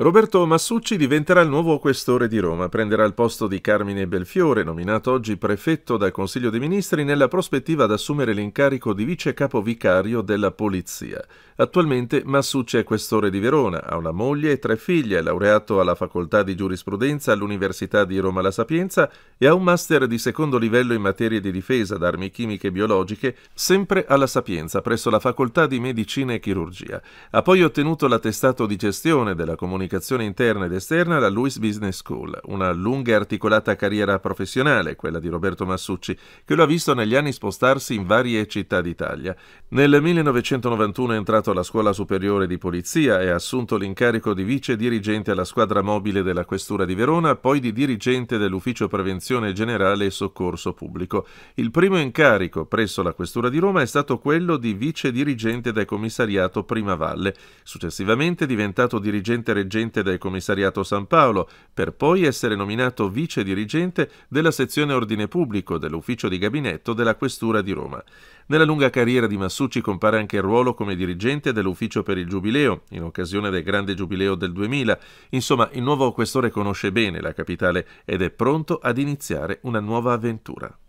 Roberto Massucci diventerà il nuovo questore di Roma, prenderà il posto di Carmine Belfiore, nominato oggi prefetto dal Consiglio dei Ministri nella prospettiva ad assumere l'incarico di vice capovicario della Polizia. Attualmente Massucci è questore di Verona, ha una moglie e tre figlie, è laureato alla Facoltà di Giurisprudenza all'Università di Roma La Sapienza e ha un master di secondo livello in materie di difesa da armi chimiche e biologiche, sempre alla Sapienza presso la Facoltà di Medicina e Chirurgia. Ha poi ottenuto l'attestato di gestione della comunicazione comunicazione interna ed esterna alla Louis Business School, una lunga e articolata carriera professionale, quella di Roberto Massucci, che lo ha visto negli anni spostarsi in varie città d'Italia. Nel 1991 è entrato alla Scuola Superiore di Polizia e ha assunto l'incarico di vice dirigente alla squadra mobile della Questura di Verona, poi di dirigente dell'Ufficio Prevenzione Generale e Soccorso Pubblico. Il primo incarico presso la Questura di Roma è stato quello di vice dirigente del commissariato Prima Valle, successivamente diventato dirigente reggente dirigente del commissariato San Paolo, per poi essere nominato vice dirigente della sezione ordine pubblico dell'ufficio di gabinetto della Questura di Roma. Nella lunga carriera di Massucci compare anche il ruolo come dirigente dell'ufficio per il Giubileo, in occasione del grande Giubileo del 2000. Insomma, il nuovo questore conosce bene la capitale ed è pronto ad iniziare una nuova avventura.